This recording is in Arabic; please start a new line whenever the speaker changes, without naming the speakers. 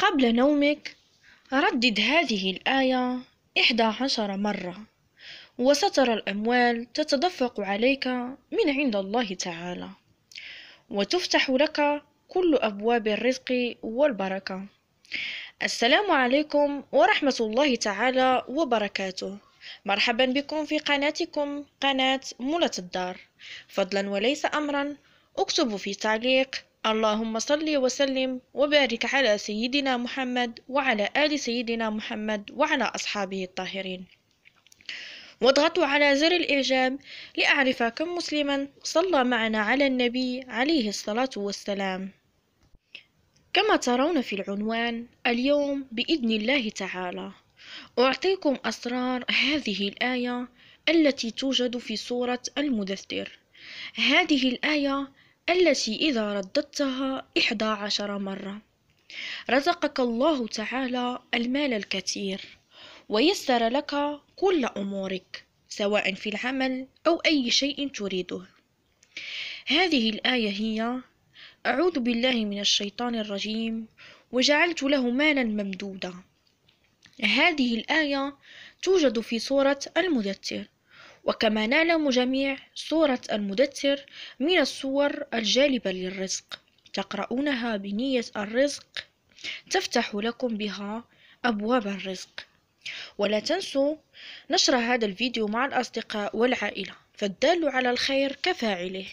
قبل نومك ردد هذه الآية إحدى عشر مرة وسترى الأموال تتدفق عليك من عند الله تعالى وتفتح لك كل أبواب الرزق والبركة السلام عليكم ورحمة الله تعالى وبركاته مرحبا بكم في قناتكم قناة مولة الدار فضلا وليس أمرا اكتبوا في تعليق اللهم صل وسلم وبارك على سيدنا محمد وعلى آل سيدنا محمد وعلى أصحابه الطاهرين واضغطوا على زر الإعجاب لأعرف كم مسلما صلى معنا على النبي عليه الصلاة والسلام كما ترون في العنوان اليوم بإذن الله تعالى أعطيكم أسرار هذه الآية التي توجد في سورة المدثر هذه الآية التي إذا رددتها إحدى عشر مرة رزقك الله تعالى المال الكثير ويسر لك كل أمورك سواء في العمل أو أي شيء تريده هذه الآية هي أعوذ بالله من الشيطان الرجيم وجعلت له مالا ممدودا هذه الآية توجد في سورة المدثر وكما نعلم جميع سورة المدثر من الصور الجالبة للرزق تقرؤونها بنية الرزق تفتح لكم بها أبواب الرزق ولا تنسوا نشر هذا الفيديو مع الأصدقاء والعائلة فالدال على الخير كفاعله